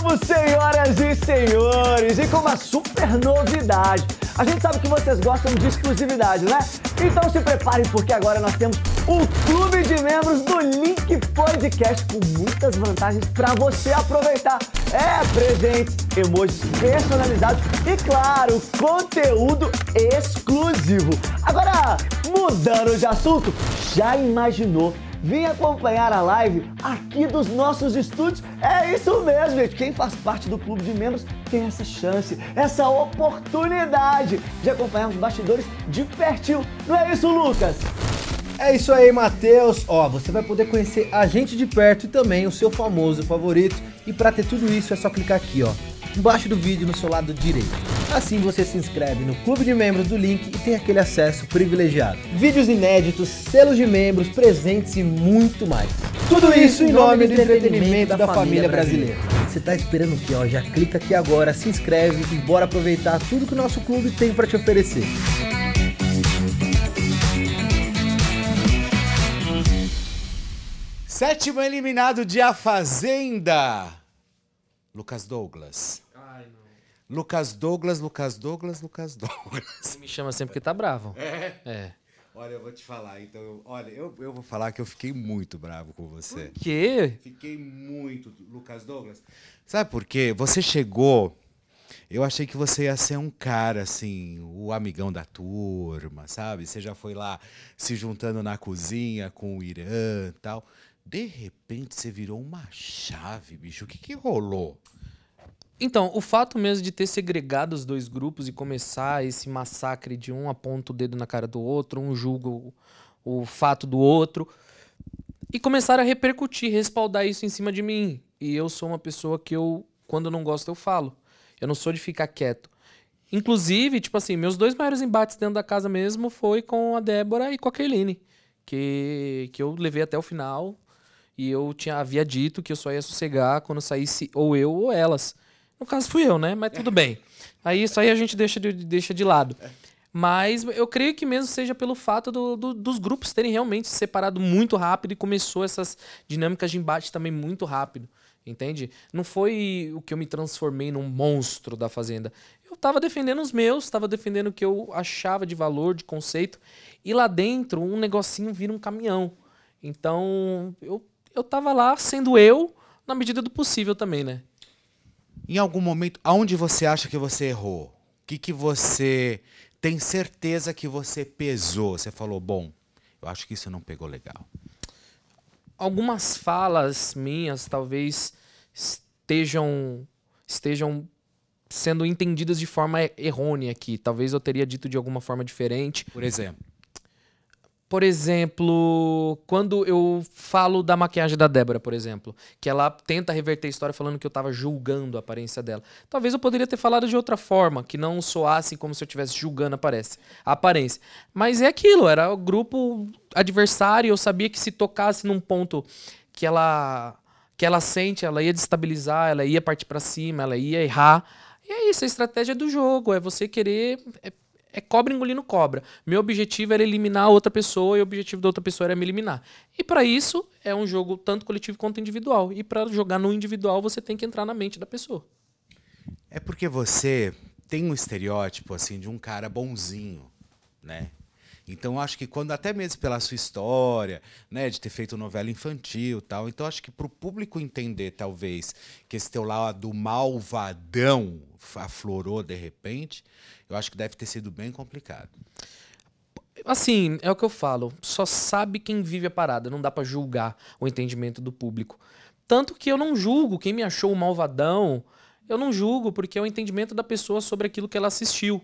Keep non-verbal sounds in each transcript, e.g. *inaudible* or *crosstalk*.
Chegamos, senhoras e senhores, e com uma super novidade. A gente sabe que vocês gostam de exclusividade, né? Então se preparem, porque agora nós temos o clube de membros do Link Podcast com muitas vantagens para você aproveitar. É presentes, emojis personalizados e, claro, conteúdo exclusivo. Agora, mudando de assunto, já imaginou Vem acompanhar a live aqui dos nossos estúdios. É isso mesmo, gente. Quem faz parte do clube de membros tem essa chance, essa oportunidade de acompanhar os bastidores de pertinho. Não é isso, Lucas? É isso aí, Matheus. Ó, você vai poder conhecer a gente de perto e também o seu famoso favorito. E para ter tudo isso é só clicar aqui, ó, embaixo do vídeo no seu lado direito. Assim você se inscreve no clube de membros do link e tem aquele acesso privilegiado. Vídeos inéditos, selos de membros, presentes e muito mais. Tudo isso em nome do entretenimento da família brasileira. Você tá esperando o quê? ó? Já clica aqui agora, se inscreve e bora aproveitar tudo que o nosso clube tem para te oferecer. Sétimo eliminado de A Fazenda, Lucas Douglas. Lucas Douglas, Lucas Douglas, Lucas Douglas. Me chama sempre que tá bravo. É. é. Olha, eu vou te falar, então. Olha, eu, eu vou falar que eu fiquei muito bravo com você. Por quê? Fiquei muito, Lucas Douglas. Sabe por quê? Você chegou. Eu achei que você ia ser um cara, assim, o amigão da turma, sabe? Você já foi lá se juntando na cozinha com o Irã e tal. De repente você virou uma chave, bicho. O que, que rolou? Então, o fato mesmo de ter segregado os dois grupos e começar esse massacre de um aponta o dedo na cara do outro, um julga o, o fato do outro, e começar a repercutir, respaldar isso em cima de mim. E eu sou uma pessoa que eu, quando não gosto, eu falo. Eu não sou de ficar quieto. Inclusive, tipo assim, meus dois maiores embates dentro da casa mesmo foi com a Débora e com a Keiline, que, que eu levei até o final. E eu tinha, havia dito que eu só ia sossegar quando saísse ou eu ou elas. No caso fui eu, né? Mas tudo bem. Aí isso aí a gente deixa de, deixa de lado. Mas eu creio que mesmo seja pelo fato do, do, dos grupos terem realmente se separado muito rápido e começou essas dinâmicas de embate também muito rápido. Entende? Não foi o que eu me transformei num monstro da fazenda. Eu estava defendendo os meus, estava defendendo o que eu achava de valor, de conceito. E lá dentro, um negocinho vira um caminhão. Então, eu, eu tava lá sendo eu na medida do possível também, né? Em algum momento, aonde você acha que você errou? O que, que você tem certeza que você pesou? Você falou, bom, eu acho que isso não pegou legal. Algumas falas minhas talvez estejam, estejam sendo entendidas de forma errônea aqui. Talvez eu teria dito de alguma forma diferente. Por exemplo. Por exemplo, quando eu falo da maquiagem da Débora, por exemplo, que ela tenta reverter a história falando que eu estava julgando a aparência dela. Talvez eu poderia ter falado de outra forma, que não soasse assim como se eu estivesse julgando a aparência. Mas é aquilo, era o grupo adversário, eu sabia que se tocasse num ponto que ela que ela sente, ela ia destabilizar, ela ia partir para cima, ela ia errar. E é isso, a estratégia do jogo, é você querer é é cobra engolindo cobra. Meu objetivo era eliminar a outra pessoa e o objetivo da outra pessoa era me eliminar. E para isso é um jogo tanto coletivo quanto individual. E para jogar no individual você tem que entrar na mente da pessoa. É porque você tem um estereótipo assim de um cara bonzinho, né? Então acho que quando até mesmo pela sua história, né, de ter feito novela infantil, tal, então acho que para o público entender talvez que esse teu lado malvadão aflorou de repente, eu acho que deve ter sido bem complicado. Assim, é o que eu falo, só sabe quem vive a parada, não dá para julgar o entendimento do público. Tanto que eu não julgo quem me achou malvadão, eu não julgo porque é o entendimento da pessoa sobre aquilo que ela assistiu.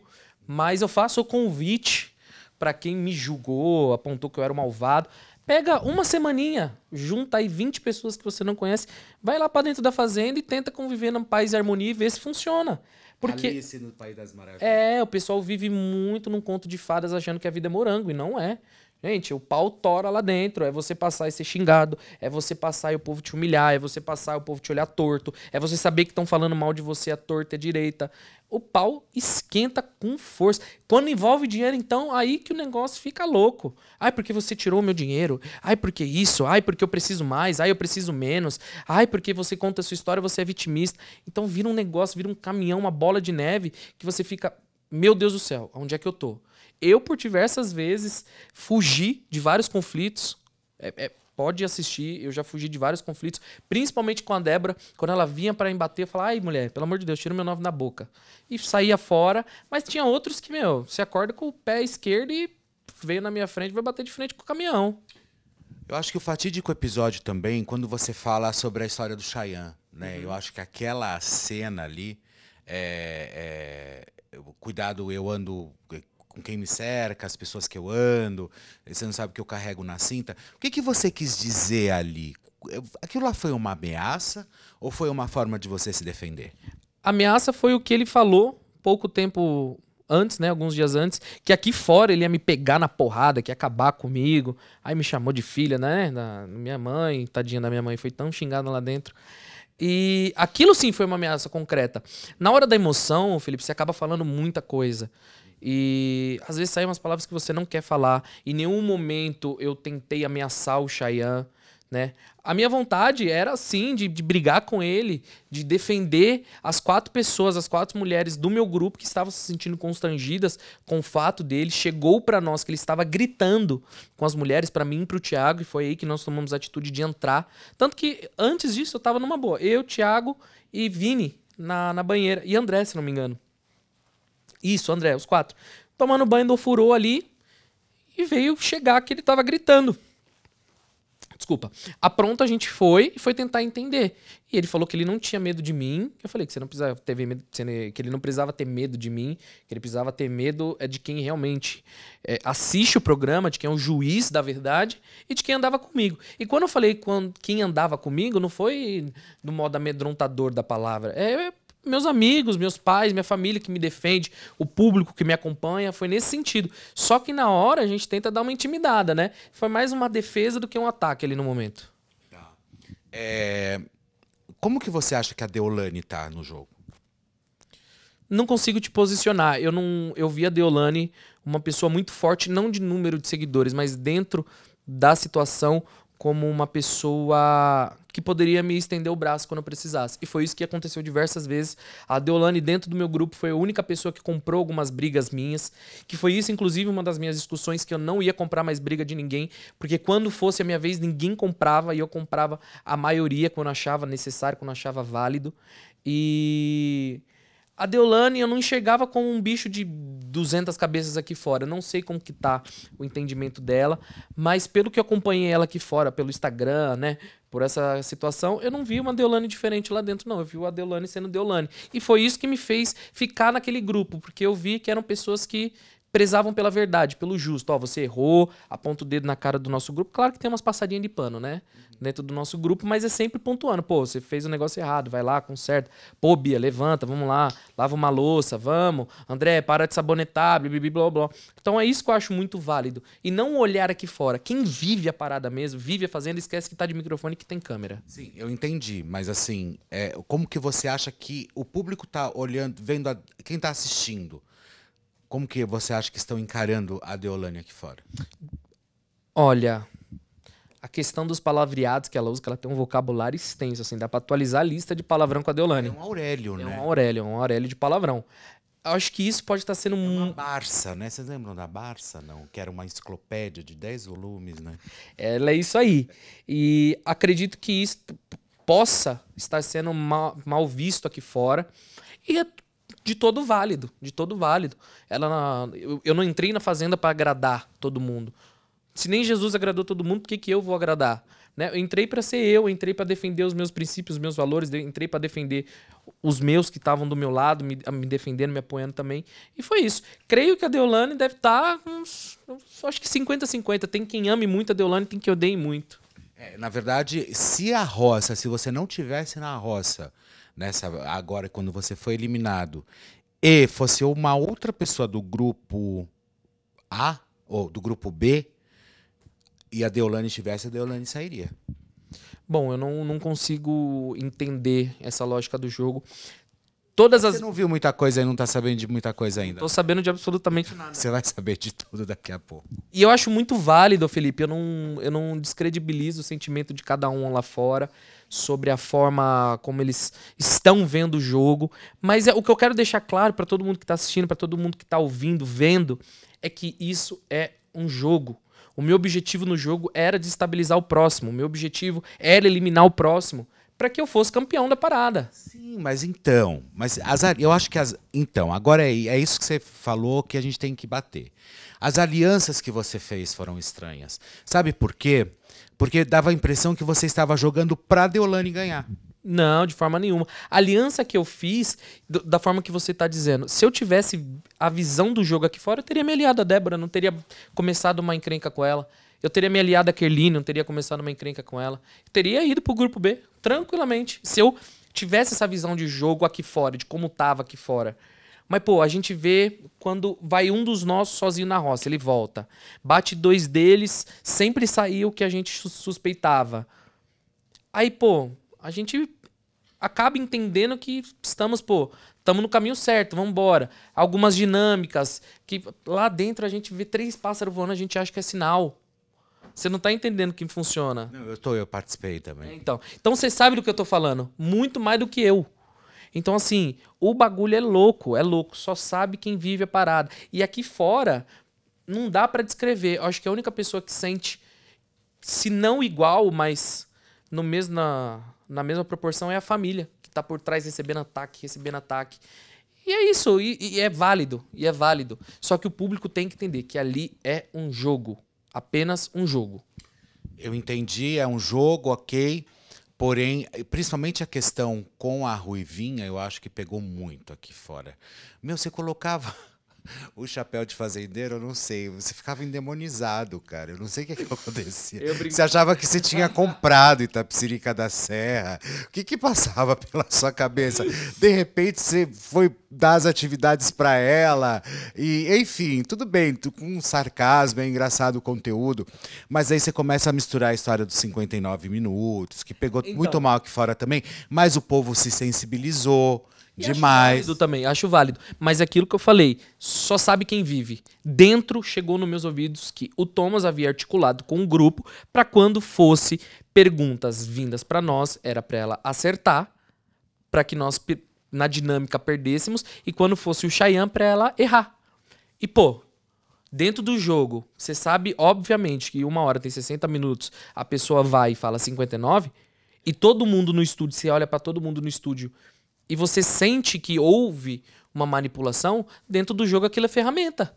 Mas eu faço o convite para quem me julgou, apontou que eu era um malvado. Pega uma semaninha, junta aí 20 pessoas que você não conhece, vai lá para dentro da fazenda e tenta conviver num paz e harmonia e ver se funciona. Porque Alice no País das Maravilhas. É, o pessoal vive muito num conto de fadas achando que a vida é morango e não é. Gente, o pau tora lá dentro. É você passar e ser xingado. É você passar e o povo te humilhar. É você passar e o povo te olhar torto. É você saber que estão falando mal de você à torta e à direita. O pau esquenta com força. Quando envolve dinheiro, então, aí que o negócio fica louco. Ai, porque você tirou o meu dinheiro. Ai, porque isso. Ai, porque eu preciso mais. Ai, eu preciso menos. Ai, porque você conta a sua história, você é vitimista. Então vira um negócio, vira um caminhão, uma bola de neve que você fica, meu Deus do céu, onde é que eu tô? Eu, por diversas vezes, fugi de vários conflitos. É, é, pode assistir, eu já fugi de vários conflitos, principalmente com a Débora, quando ela vinha para embater, eu falava, ai mulher, pelo amor de Deus, tira o meu nove na boca. E saía fora, mas tinha outros que, meu, você acorda com o pé esquerdo e veio na minha frente, vai bater de frente com o caminhão. Eu acho que o fatídico episódio também, quando você fala sobre a história do Cheyenne, né? Uhum. Eu acho que aquela cena ali, é, é, cuidado, eu ando com quem me cerca, as pessoas que eu ando, você não sabe o que eu carrego na cinta. O que, que você quis dizer ali? Aquilo lá foi uma ameaça ou foi uma forma de você se defender? A ameaça foi o que ele falou pouco tempo antes, né, alguns dias antes, que aqui fora ele ia me pegar na porrada, que ia acabar comigo. Aí me chamou de filha, né, da minha mãe, tadinha da minha mãe, foi tão xingada lá dentro. E aquilo sim foi uma ameaça concreta. Na hora da emoção, Felipe, você acaba falando muita coisa. E às vezes saem umas palavras que você não quer falar. Em nenhum momento eu tentei ameaçar o Cheyenne, né? A minha vontade era sim de, de, brigar com ele, de defender as quatro pessoas, as quatro mulheres do meu grupo que estavam se sentindo constrangidas com o fato dele. Chegou para nós que ele estava gritando com as mulheres, para mim e pro Thiago, e foi aí que nós tomamos a atitude de entrar. Tanto que antes disso eu tava numa boa, eu, Thiago e Vini na, na banheira, e André, se não me engano. Isso, André, os quatro. Tomando banho do furou ali e veio chegar que ele tava gritando. Desculpa. A pronta a gente foi e foi tentar entender. E ele falou que ele não tinha medo de mim. Eu falei que você não precisava ter medo, que ele não precisava ter medo de mim, que ele precisava ter medo é de quem realmente é, assiste o programa, de quem é um juiz da verdade e de quem andava comigo. E quando eu falei quando, quem andava comigo, não foi no modo amedrontador da palavra. É meus amigos, meus pais, minha família que me defende, o público que me acompanha, foi nesse sentido. Só que na hora a gente tenta dar uma intimidada, né? Foi mais uma defesa do que um ataque ali no momento. Tá. É... Como que você acha que a Deolane tá no jogo? Não consigo te posicionar. Eu não, eu vi a Deolane uma pessoa muito forte, não de número de seguidores, mas dentro da situação, como uma pessoa que poderia me estender o braço quando eu precisasse. E foi isso que aconteceu diversas vezes. A Deolane, dentro do meu grupo, foi a única pessoa que comprou algumas brigas minhas. Que foi isso, inclusive, uma das minhas discussões, que eu não ia comprar mais briga de ninguém. Porque quando fosse a minha vez, ninguém comprava. E eu comprava a maioria quando achava necessário, quando achava válido. E a Deolane eu não enxergava como um bicho de 200 cabeças aqui fora. não sei como que tá o entendimento dela, mas pelo que eu acompanhei ela aqui fora, pelo Instagram, né, por essa situação, eu não vi uma Deolane diferente lá dentro, não. Eu vi a Deolane sendo Deolane. E foi isso que me fez ficar naquele grupo, porque eu vi que eram pessoas que prezavam pela verdade, pelo justo. Ó, você errou, aponta o dedo na cara do nosso grupo. Claro que tem umas passadinhas de pano, né? Uhum. Dentro do nosso grupo, mas é sempre pontuando. Pô, você fez o um negócio errado, vai lá, conserta. Pô, Bia, levanta, vamos lá, lava uma louça, vamos. André, para de sabonetar, blá, blá, blá, blá. Então é isso que eu acho muito válido. E não olhar aqui fora. Quem vive a parada mesmo, vive a fazenda, esquece que tá de microfone e que tem câmera. Sim, eu entendi, mas assim, é, como que você acha que o público tá olhando, vendo a, quem tá assistindo? Como que você acha que estão encarando a Deolane aqui fora? Olha, a questão dos palavreados que ela usa, que ela tem um vocabulário extenso, assim, dá pra atualizar a lista de palavrão com a Deolane. É um Aurélio, é né? É um Aurélio, um Aurélio de palavrão. Acho que isso pode estar tá sendo um. É uma Barça, né? Vocês lembram da Barça, não? Que era uma enciclopédia de 10 volumes, né? Ela é isso aí. E acredito que isso possa estar sendo mal, mal visto aqui fora. E é de todo válido, de todo válido. Ela, eu, eu não entrei na fazenda para agradar todo mundo. Se nem Jesus agradou todo mundo, por que, que eu vou agradar? Né? Eu entrei para ser eu, entrei para defender os meus princípios, os meus valores, entrei para defender os meus que estavam do meu lado, me, me, defendendo, me apoiando também. E foi isso. Creio que a Deolane deve estar tá uns, acho que 50-50. Tem quem ame muito a Deolane, tem quem odeie muito. É, na verdade, se a roça, se você não tivesse na roça, nessa agora quando você foi eliminado e fosse uma outra pessoa do grupo A ou do grupo B e a Deolane estivesse, a Deolane sairia. Bom, eu não, não consigo entender essa lógica do jogo todas Você as. Você não viu muita coisa e não tá sabendo de muita coisa ainda? Tô sabendo de absolutamente nada. Você vai saber de tudo daqui a pouco. E eu acho muito válido, Felipe. Eu não, eu não descredibilizo o sentimento de cada um lá fora sobre a forma como eles estão vendo o jogo. Mas é, o que eu quero deixar claro para todo mundo que tá assistindo, para todo mundo que tá ouvindo, vendo, é que isso é um jogo. O meu objetivo no jogo era destabilizar o próximo. O meu objetivo era eliminar o próximo para que eu fosse campeão da parada. Sim, mas então, mas as, eu acho que as, então agora é, é isso que você falou que a gente tem que bater. As alianças que você fez foram estranhas. Sabe por quê? Porque dava a impressão que você estava jogando para Deolane ganhar. Não, de forma nenhuma. A aliança que eu fiz, do, da forma que você está dizendo, se eu tivesse a visão do jogo aqui fora, eu teria me aliado a Débora, não teria começado uma encrenca com ela. Eu teria me aliado a Kerline, não teria começado uma encrenca com ela. Eu teria ido pro grupo B, tranquilamente. Se eu tivesse essa visão de jogo aqui fora, de como tava aqui fora. Mas, pô, a gente vê quando vai um dos nossos sozinho na roça, ele volta. Bate dois deles, sempre saiu o que a gente suspeitava. Aí, pô, a gente acaba entendendo que estamos, pô, estamos no caminho certo, vamos embora. Algumas dinâmicas que lá dentro a gente vê três pássaros voando, a gente acha que é sinal. Você não está entendendo que funciona. Não, eu tô, eu participei também. É, então, então você sabe do que eu estou falando, muito mais do que eu. Então, assim, o bagulho é louco, é louco. Só sabe quem vive a parada. E aqui fora, não dá para descrever. Eu acho que a única pessoa que sente, se não igual, mas no mesmo, na, na mesma proporção, é a família, que tá por trás recebendo ataque, recebendo ataque. E é isso, e, e, é válido, e é válido. Só que o público tem que entender que ali é um jogo apenas um jogo. Eu entendi, é um jogo, ok. Porém, principalmente a questão com a Ruivinha, eu acho que pegou muito aqui fora. Meu, você colocava *laughs* o chapéu de fazendeiro, eu não sei. Você ficava endemonizado, cara. Eu não sei o que, é que acontecia. Brinco... Você achava que você tinha comprado Itapsirica da Serra. O que, que passava pela sua cabeça? De repente você foi dar as atividades para ela. E, enfim, tudo bem, com um sarcasmo, é engraçado o conteúdo. Mas aí você começa a misturar a história dos 59 minutos, que pegou então... muito mal aqui fora também, mas o povo se sensibilizou Demais. Acho válido também, acho válido. Mas é aquilo que eu falei, só sabe quem vive. Dentro chegou nos meus ouvidos que o Thomas havia articulado com o um grupo para quando fosse perguntas vindas para nós, era para ela acertar, para que nós na dinâmica perdêssemos e quando fosse o Cheyenne para ela errar. E pô, dentro do jogo, você sabe obviamente que uma hora tem 60 minutos, a pessoa vai e fala 59 e todo mundo no estúdio, você olha para todo mundo no estúdio e você sente que houve uma manipulação, dentro do jogo aquilo é ferramenta.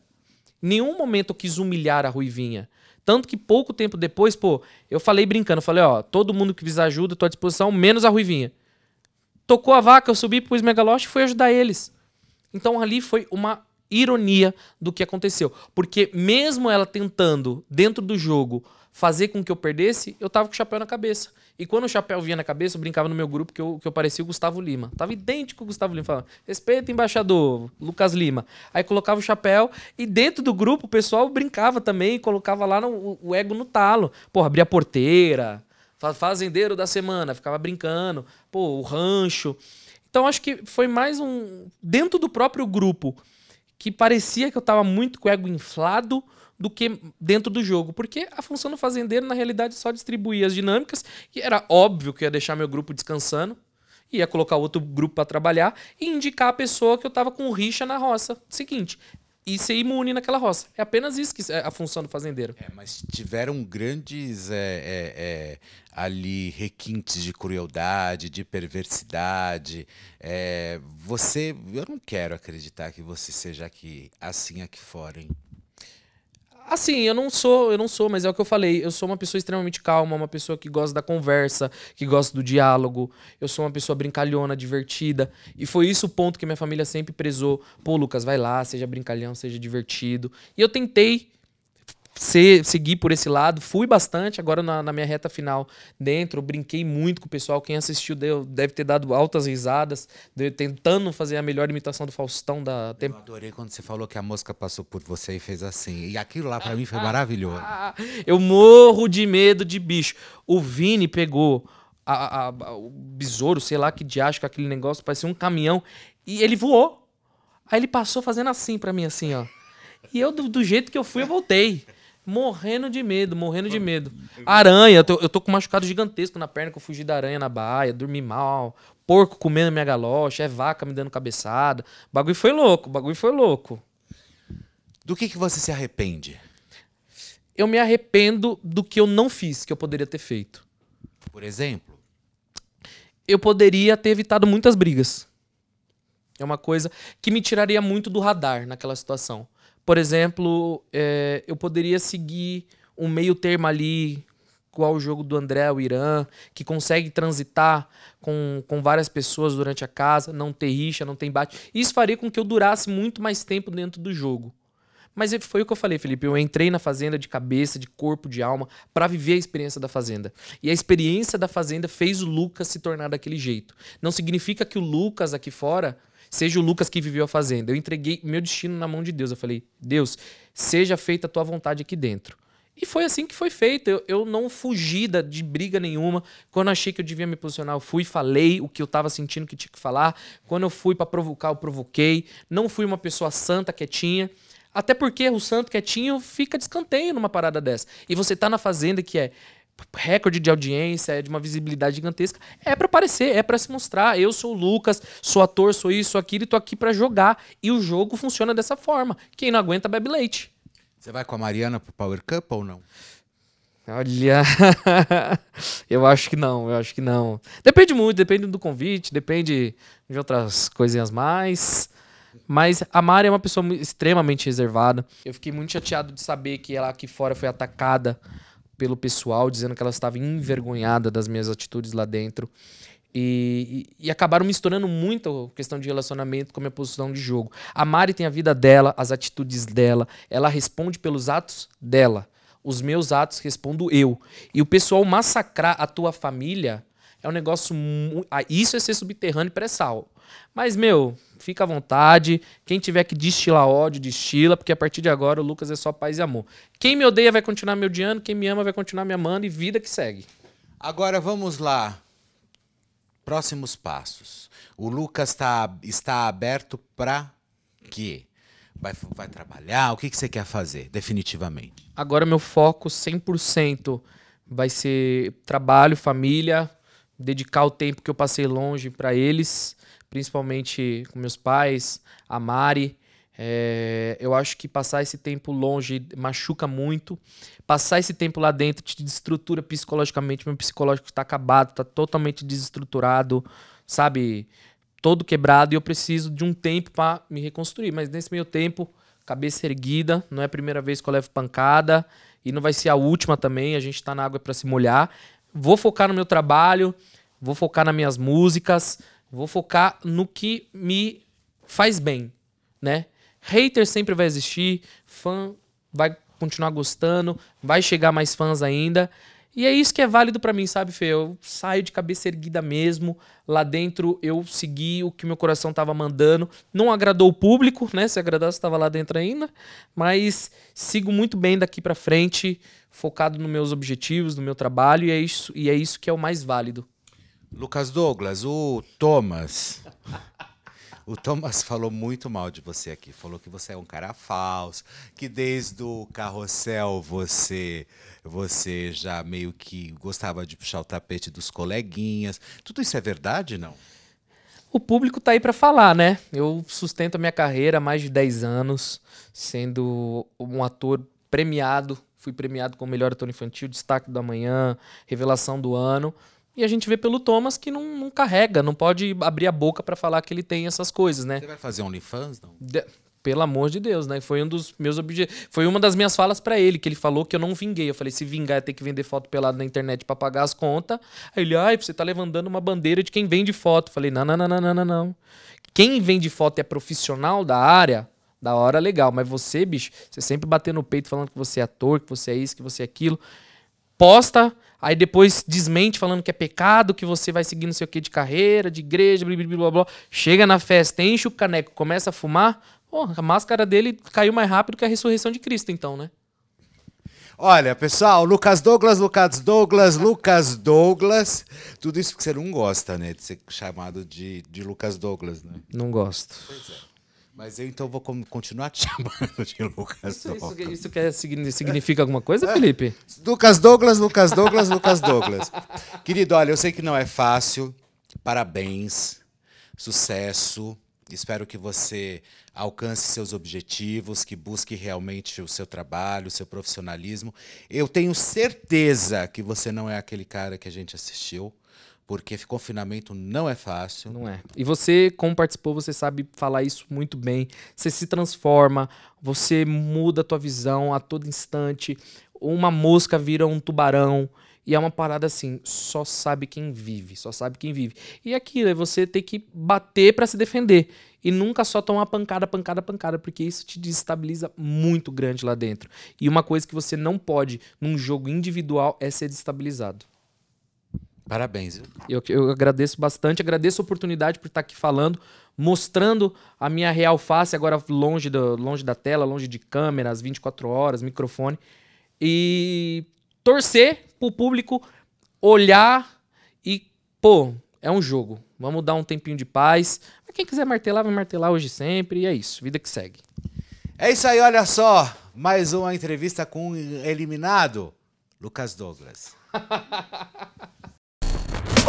Em nenhum momento eu quis humilhar a Ruivinha. Tanto que pouco tempo depois, pô, eu falei brincando, falei, ó, todo mundo que quiser ajuda, tô à disposição, menos a Ruivinha. Tocou a vaca, eu subi pros Megalost e fui ajudar eles. Então ali foi uma ironia do que aconteceu. Porque mesmo ela tentando, dentro do jogo, fazer com que eu perdesse, eu tava com o chapéu na cabeça. E quando o chapéu vinha na cabeça, eu brincava no meu grupo que eu, que eu parecia o Gustavo Lima. Tava idêntico o Gustavo Lima. Falava, respeita, embaixador, Lucas Lima. Aí colocava o chapéu e dentro do grupo o pessoal brincava também, colocava lá no, o ego no talo. Porra, abria a porteira, fazendeiro da semana, ficava brincando. Pô, o rancho. Então acho que foi mais um. Dentro do próprio grupo, que parecia que eu tava muito com o ego inflado do que dentro do jogo, porque a função do fazendeiro na realidade é só distribuir as dinâmicas, e era óbvio que ia deixar meu grupo descansando, ia colocar outro grupo para trabalhar e indicar a pessoa que eu tava com rixa na roça. Seguinte, e ser imune naquela roça. É apenas isso que é a função do fazendeiro. É, mas tiveram grandes é, é, é ali requintes de crueldade, de perversidade. É, você, eu não quero acreditar que você seja aqui assim aqui fora, hein? Assim, eu não sou, eu não sou, mas é o que eu falei. Eu sou uma pessoa extremamente calma, uma pessoa que gosta da conversa, que gosta do diálogo. Eu sou uma pessoa brincalhona, divertida. E foi isso o ponto que minha família sempre prezou. Pô, Lucas, vai lá, seja brincalhão, seja divertido. E eu tentei ser, seguir por esse lado. Fui bastante agora na, na minha reta final dentro. Brinquei muito com o pessoal. Quem assistiu deu, deve ter dado altas risadas, deu, tentando fazer a melhor imitação do Faustão da tempo. Eu adorei quando você falou que a mosca passou por você e fez assim. E aquilo lá para mim foi maravilhoso. *laughs* Eu morro de medo de bicho. O Vini pegou. A, a, a, o besouro, sei lá que diacho, aquele negócio, parecia um caminhão. E ele voou. Aí ele passou fazendo assim para mim, assim, ó. E eu, do, do jeito que eu fui, eu voltei morrendo de medo, morrendo de hum. medo. Aranha, eu tô, eu tô com um machucado gigantesco na perna que eu fugi da aranha na baia, dormi mal, porco comendo minha galocha, é vaca me dando cabeçada. O bagulho foi louco, o bagulho foi louco. Do que, que você se arrepende? Eu me arrependo do que eu não fiz, que eu poderia ter feito. Por exemplo? Eu poderia ter evitado muitas brigas. É uma coisa que me tiraria muito do radar naquela situação. Por exemplo, é, eu poderia seguir um meio termo ali, igual o jogo do André, o Irã, que consegue transitar com, com várias pessoas durante a casa, não ter rixa, não tem bate. Isso faria com que eu durasse muito mais tempo dentro do jogo. Mas é, foi o que eu falei, Felipe. Eu entrei na fazenda de cabeça, de corpo, de alma, para viver a experiência da fazenda. E a experiência da fazenda fez o Lucas se tornar daquele jeito. Não significa que o Lucas aqui fora seja o Lucas que viveu a fazenda. Eu entreguei meu destino na mão de Deus. Eu falei, Deus, seja feita a tua vontade aqui dentro. E foi assim que foi feito. Eu, eu não fugi da, de briga nenhuma. Quando achei que eu devia me posicionar, eu fui, falei o que eu estava sentindo que tinha que falar. Quando eu fui para provocar, eu provoquei. Não fui uma pessoa santa, quietinha. Até porque o santo quietinho fica descanteio numa parada dessa. E você tá na fazenda que é recorde de audiência, é de uma visibilidade gigantesca. É para aparecer, é para se mostrar. Eu sou o Lucas, sou ator, sou isso, sou aquilo e tô aqui para jogar. E o jogo funciona dessa forma. Quem não aguenta bebe leite. Você vai com a Mariana pro Power Cup ou não? Olha, *laughs* eu acho que não, eu acho que não. Depende muito, depende do convite, depende de outras coisinhas mais. Mas a Mari é uma pessoa extremamente reservada. Eu fiquei muito chateado de saber que ela aqui fora foi atacada pelo pessoal, dizendo que ela estava envergonhada das minhas atitudes lá dentro. E, e, e, acabaram misturando muito a questão de relacionamento com a minha posição de jogo. A Mari tem a vida dela, as atitudes dela, ela responde pelos atos dela. Os meus atos respondo eu. E o pessoal massacrar a tua família é um negócio. Isso é ser subterrâneo e pré-sal. Mas, meu, fica à vontade. Quem tiver que destilar ódio, destila, porque a partir de agora o Lucas é só paz e amor. Quem me odeia vai continuar me odiando, quem me ama vai continuar me amando e vida que segue. Agora vamos lá. Próximos passos. O Lucas tá, está aberto para quê? Vai, vai trabalhar? O que, que você quer fazer, definitivamente? Agora meu foco 100% vai ser trabalho, família, dedicar o tempo que eu passei longe para eles principalmente com meus pais, a Mari. É, eu acho que passar esse tempo longe machuca muito. Passar esse tempo lá dentro te desestrutura psicologicamente. Meu psicológico está acabado, está totalmente desestruturado, sabe? Todo quebrado e eu preciso de um tempo para me reconstruir. Mas nesse meio tempo, cabeça erguida, não é a primeira vez que eu levo pancada e não vai ser a última também. A gente está na água para se molhar. Vou focar no meu trabalho, vou focar nas minhas músicas Vou focar no que me faz bem, né? Hater sempre vai existir, fã vai continuar gostando, vai chegar mais fãs ainda. E é isso que é válido para mim, sabe, Fê? Eu saio de cabeça erguida mesmo. Lá dentro eu segui o que meu coração tava mandando. Não agradou o público, né? Se agradasse, tava lá dentro ainda. Mas sigo muito bem daqui para frente, focado nos meus objetivos, no meu trabalho. E é isso, e é isso que é o mais válido. Lucas Douglas, o Thomas. O Thomas falou muito mal de você aqui. Falou que você é um cara falso, que desde o carrossel você você já meio que gostava de puxar o tapete dos coleguinhas. Tudo isso é verdade, não? O público tá aí para falar, né? Eu sustento a minha carreira há mais de 10 anos, sendo um ator premiado. Fui premiado como melhor ator infantil, destaque da manhã, revelação do ano. E a gente vê pelo Thomas que não, não carrega, não pode abrir a boca para falar que ele tem essas coisas, né? Você vai fazer OnlyFans, não? De... Pelo amor de Deus, né? Foi um dos meus objetivos. Foi uma das minhas falas para ele, que ele falou que eu não vinguei. Eu falei, se vingar é ter que vender foto pelada na internet para pagar as contas. Aí ele, ai, você tá levantando uma bandeira de quem vende foto. Eu falei, não, não, não, não, não, não. Quem vende foto é profissional da área, da hora legal. Mas você, bicho, você sempre bater no peito falando que você é ator, que você é isso, que você é aquilo. Posta Aí depois desmente falando que é pecado, que você vai seguir não sei o que de carreira, de igreja, blá blá blá blá. Chega na festa, enche o caneco, começa a fumar. Oh a máscara dele caiu mais rápido que a ressurreição de Cristo, então, né? Olha, pessoal, Lucas Douglas, Lucas Douglas, Lucas Douglas. Tudo isso que você não gosta, né? De ser chamado de, de Lucas Douglas, né? Não gosto. Pois é. Mas eu então vou continuar te *laughs* chamando de Lucas isso, Douglas. Isso, isso quer, significa alguma coisa, é. Felipe? Lucas Douglas, Lucas Douglas, Lucas Douglas. Querido, olha, eu sei que não é fácil. Parabéns. Sucesso. Espero que você alcance seus objetivos, que busque realmente o seu trabalho, o seu profissionalismo. Eu tenho certeza que você não é aquele cara que a gente assistiu porque confinamento não é fácil. Não é. E você, como participou, você sabe falar isso muito bem. Você se transforma, você muda a tua visão a todo instante. Uma mosca vira um tubarão. E é uma parada assim, só sabe quem vive, só sabe quem vive. E é aquilo, é você ter que bater para se defender. E nunca só tomar pancada, pancada, pancada, porque isso te desestabiliza muito grande lá dentro. E uma coisa que você não pode, num jogo individual, é ser desestabilizado. Parabéns. Eu, eu agradeço bastante, agradeço a oportunidade por estar aqui falando, mostrando a minha real face, agora longe, do, longe da tela, longe de câmeras, 24 horas, microfone. E torcer pro público olhar e, pô, é um jogo. Vamos dar um tempinho de paz. Mas quem quiser martelar, vai martelar hoje sempre. E é isso, vida que segue. É isso aí, olha só. Mais uma entrevista com um eliminado, Lucas Douglas. *laughs*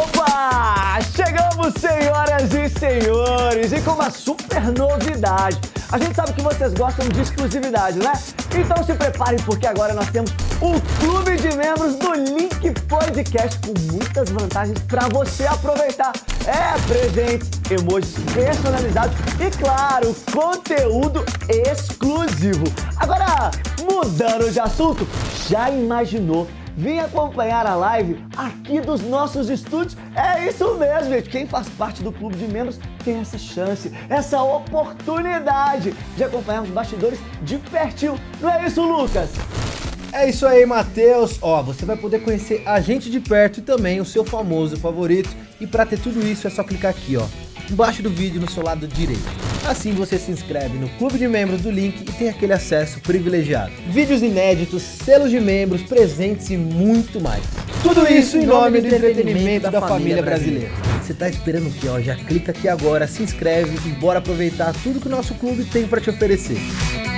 Opa! Chegamos, senhoras e senhores, e com uma super novidade. A gente sabe que vocês gostam de exclusividade, né? Então se preparem porque agora nós temos o clube de membros do Link Podcast com muitas vantagens para você aproveitar. É presentes, emojis personalizados e claro, conteúdo exclusivo. Agora, mudando de assunto, já imaginou vem acompanhar a live aqui dos nossos estúdios. É isso mesmo, gente. Quem faz parte do clube de membros tem essa chance, essa oportunidade de acompanhar os bastidores de pertinho. Não é isso, Lucas? É isso aí, Matheus. Ó, você vai poder conhecer a gente de perto e também o seu famoso favorito. E para ter tudo isso é só clicar aqui, ó embaixo do vídeo no seu lado direito. Assim você se inscreve no clube de membros do link e tem aquele acesso privilegiado. Vídeos inéditos, selos de membros, presentes e muito mais. Tudo isso em nome do entretenimento da família brasileira. Você tá esperando o que? Ó, já clica aqui agora, se inscreve e bora aproveitar tudo que o nosso clube tem para te oferecer.